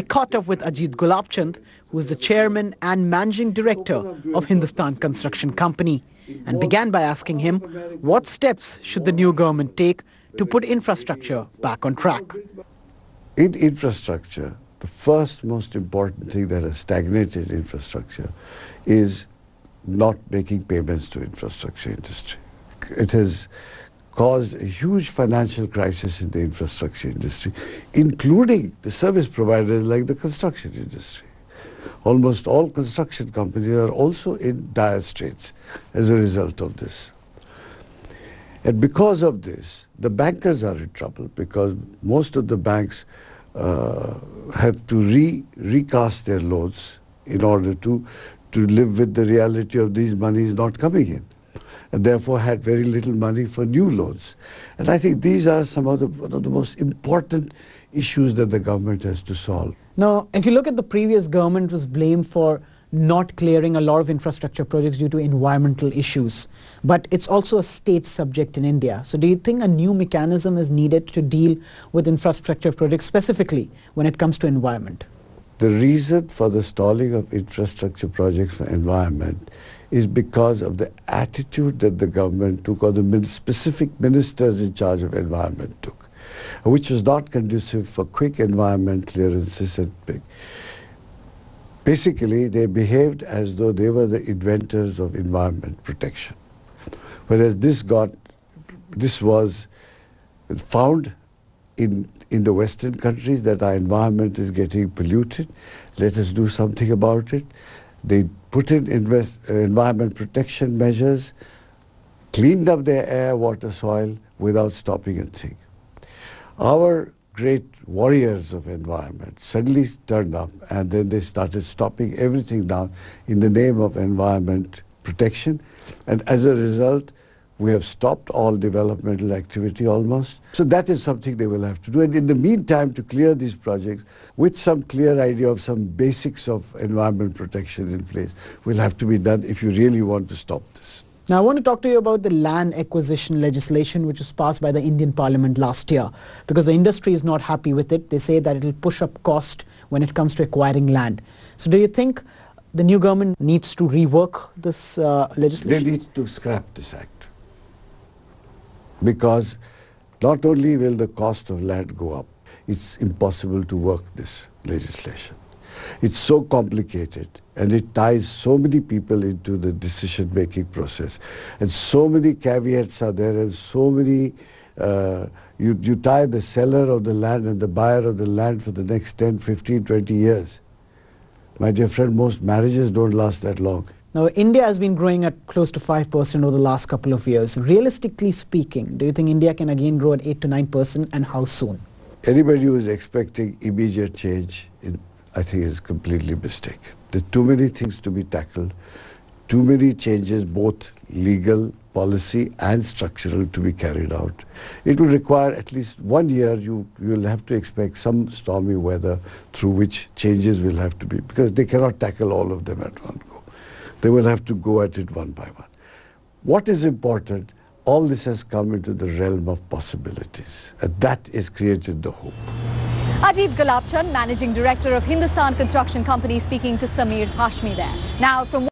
I caught up with Ajit Gulabchand, who is the chairman and managing director of Hindustan Construction Company, and began by asking him what steps should the new government take to put infrastructure back on track. In infrastructure, the first most important thing that has stagnated infrastructure is not making payments to infrastructure industry. It has caused a huge financial crisis in the infrastructure industry, including the service providers like the construction industry. Almost all construction companies are also in dire straits as a result of this. And because of this, the bankers are in trouble because most of the banks uh, have to re recast their loans in order to, to live with the reality of these monies not coming in and therefore had very little money for new loans. And I think these are some of the, one of the most important issues that the government has to solve. Now, if you look at the previous government was blamed for not clearing a lot of infrastructure projects due to environmental issues. But it's also a state subject in India. So do you think a new mechanism is needed to deal with infrastructure projects specifically when it comes to environment? The reason for the stalling of infrastructure projects for environment is because of the attitude that the government took or the specific ministers in charge of environment took, which was not conducive for quick environment clearances. basically, they behaved as though they were the inventors of environment protection, whereas this got this was found in in the Western countries that our environment is getting polluted. Let us do something about it. They put in invest, uh, environment protection measures, cleaned up their air, water, soil without stopping a thing. Our great warriors of environment suddenly turned up and then they started stopping everything down in the name of environment protection. And as a result, we have stopped all developmental activity almost. So that is something they will have to do. And in the meantime, to clear these projects with some clear idea of some basics of environment protection in place will have to be done if you really want to stop this. Now I want to talk to you about the land acquisition legislation which was passed by the Indian Parliament last year because the industry is not happy with it. They say that it will push up cost when it comes to acquiring land. So do you think the new government needs to rework this uh, legislation? They need to scrap this act because not only will the cost of land go up, it's impossible to work this legislation. It's so complicated and it ties so many people into the decision-making process. And so many caveats are there and so many, uh, you, you tie the seller of the land and the buyer of the land for the next 10, 15, 20 years. My dear friend, most marriages don't last that long. Now, India has been growing at close to 5% over the last couple of years. Realistically speaking, do you think India can again grow at 8 to 9% and how soon? Anybody who is expecting immediate change, I think, is completely mistaken. There are too many things to be tackled, too many changes, both legal, policy and structural to be carried out. It will require at least one year, you, you'll have to expect some stormy weather through which changes will have to be, because they cannot tackle all of them at one go. They will have to go at it one by one. What is important, all this has come into the realm of possibilities. And that has created the hope. Adib Gulabchand, Managing Director of Hindustan Construction Company, speaking to Samir Hashmi there. Now, from